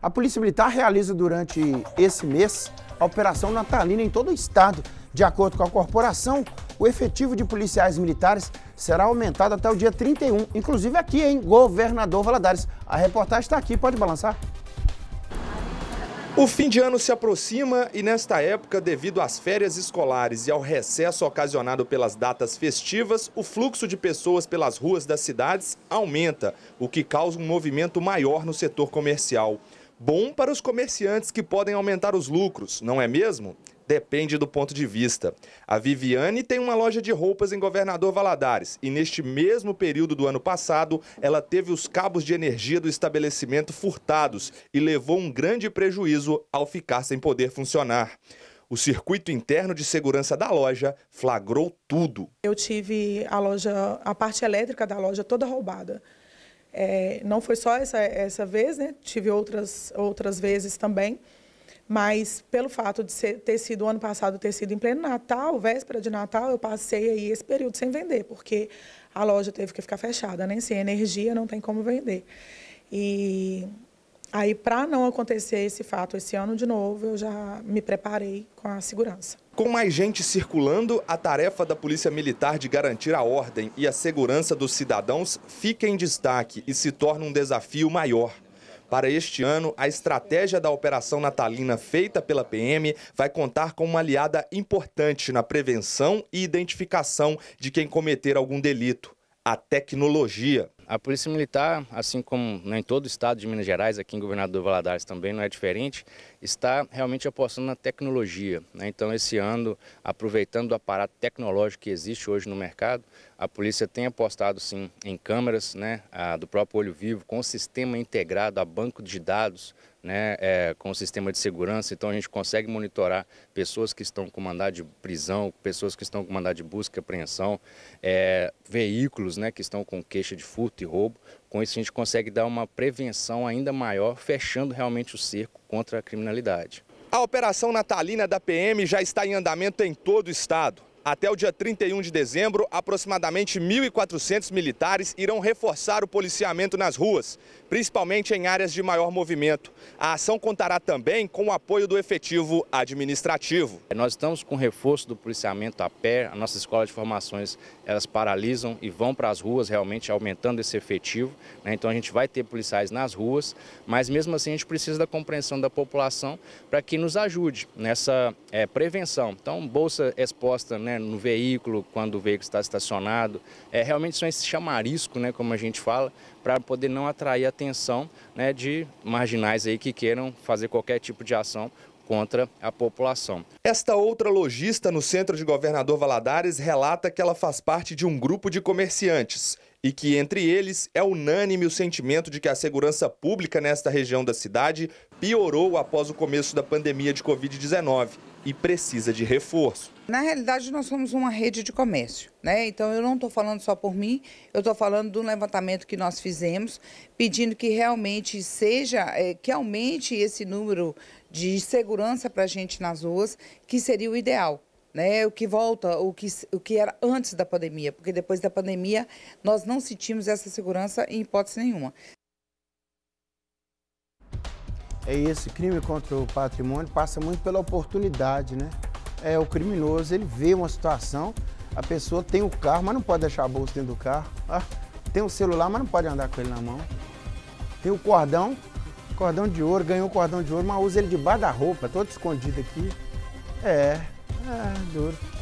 A Polícia Militar realiza durante esse mês a Operação Natalina em todo o estado. De acordo com a corporação, o efetivo de policiais militares será aumentado até o dia 31, inclusive aqui em Governador Valadares. A reportagem está aqui, pode balançar. O fim de ano se aproxima e, nesta época, devido às férias escolares e ao recesso ocasionado pelas datas festivas, o fluxo de pessoas pelas ruas das cidades aumenta, o que causa um movimento maior no setor comercial. Bom para os comerciantes que podem aumentar os lucros, não é mesmo? Depende do ponto de vista. A Viviane tem uma loja de roupas em Governador Valadares e, neste mesmo período do ano passado, ela teve os cabos de energia do estabelecimento furtados e levou um grande prejuízo ao ficar sem poder funcionar. O circuito interno de segurança da loja flagrou tudo. Eu tive a loja, a parte elétrica da loja toda roubada. É, não foi só essa, essa vez, né? Tive outras, outras vezes também. Mas pelo fato de ser, ter sido ano passado, ter sido em pleno Natal, véspera de Natal, eu passei aí esse período sem vender, porque a loja teve que ficar fechada, nem né? sem energia não tem como vender. E aí para não acontecer esse fato esse ano de novo, eu já me preparei com a segurança. Com mais gente circulando, a tarefa da Polícia Militar de garantir a ordem e a segurança dos cidadãos fica em destaque e se torna um desafio maior. Para este ano, a estratégia da Operação Natalina feita pela PM vai contar com uma aliada importante na prevenção e identificação de quem cometer algum delito: a tecnologia. A Polícia Militar, assim como né, em todo o estado de Minas Gerais, aqui em Governador Valadares também não é diferente, está realmente apostando na tecnologia. Né? Então, esse ano, aproveitando o aparato tecnológico que existe hoje no mercado, a polícia tem apostado sim em câmeras né? A, do próprio olho vivo, com sistema integrado a banco de dados, né? É, com sistema de segurança. Então, a gente consegue monitorar pessoas que estão com mandado de prisão, pessoas que estão com mandado de busca e apreensão, é, veículos né? que estão com queixa de furto e roubo. Com isso, a gente consegue dar uma prevenção ainda maior, fechando realmente o cerco contra a criminalidade. A operação natalina da PM já está em andamento em todo o estado. Até o dia 31 de dezembro, aproximadamente 1.400 militares irão reforçar o policiamento nas ruas, principalmente em áreas de maior movimento. A ação contará também com o apoio do efetivo administrativo. Nós estamos com reforço do policiamento a pé, a nossa escola de formações elas paralisam e vão para as ruas realmente aumentando esse efetivo. Né? Então a gente vai ter policiais nas ruas, mas mesmo assim a gente precisa da compreensão da população para que nos ajude nessa é, prevenção. Então bolsa exposta, né? no veículo, quando o veículo está estacionado. É, realmente são esse chamarisco, né, como a gente fala, para poder não atrair a atenção né, de marginais aí que queiram fazer qualquer tipo de ação contra a população. Esta outra lojista no centro de Governador Valadares relata que ela faz parte de um grupo de comerciantes e que entre eles é unânime o sentimento de que a segurança pública nesta região da cidade piorou após o começo da pandemia de Covid-19 e precisa de reforço. Na realidade, nós somos uma rede de comércio, né? Então, eu não estou falando só por mim, eu estou falando do levantamento que nós fizemos, pedindo que realmente seja, é, que aumente esse número de segurança para a gente nas ruas, que seria o ideal. Né, o que volta, o que, o que era antes da pandemia, porque depois da pandemia nós não sentimos essa segurança em hipótese nenhuma é esse crime contra o patrimônio passa muito pela oportunidade, né? É o criminoso, ele vê uma situação, a pessoa tem o carro, mas não pode deixar a bolsa dentro do carro. Ah, tem o celular, mas não pode andar com ele na mão. Tem o cordão, cordão de ouro, ganhou o cordão de ouro, mas usa ele debaixo da roupa, todo escondido aqui. É, é duro.